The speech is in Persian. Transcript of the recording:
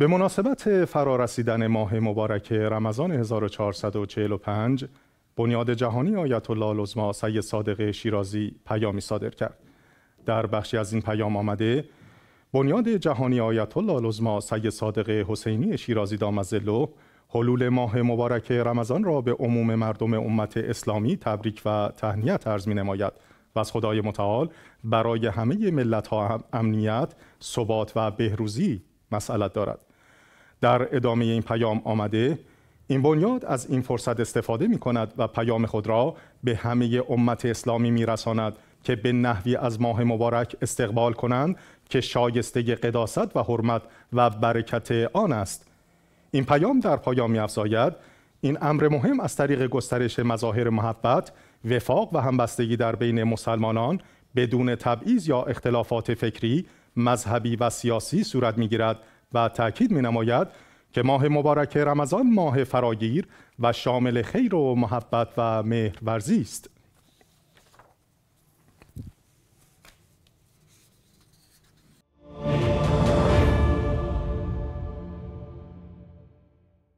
به مناسبت فرارسیدن ماه مبارک رمضان 1445 بنیاد جهانی آیت الله العظما سید صادق شیرازی پیامی صادر کرد در بخشی از این پیام آمده بنیاد جهانی آیت الله العظما سید صادق حسینی شیرازی دامزلو حلول ماه مبارک رمضان را به عموم مردم امت اسلامی تبریک و تهنیت عرض می نماید و از خدای متعال برای همه ملت ها امنیت، ثبات و بهروزی مسئلت دارد. در ادامه این پیام آمده این بنیاد از این فرصت استفاده می کند و پیام خود را به همه امت اسلامی می که به نحوی از ماه مبارک استقبال کنند که شایسته قداست و حرمت و برکت آن است این پیام در پایان افزاید، این امر مهم از طریق گسترش مظاهر محبت وفاق و همبستگی در بین مسلمانان بدون تبعیض یا اختلافات فکری مذهبی و سیاسی صورت میگیرد و تاکید می نماید که ماه مبارک رمضان ماه فراگیر و شامل خیر و محبت و مهرورزی است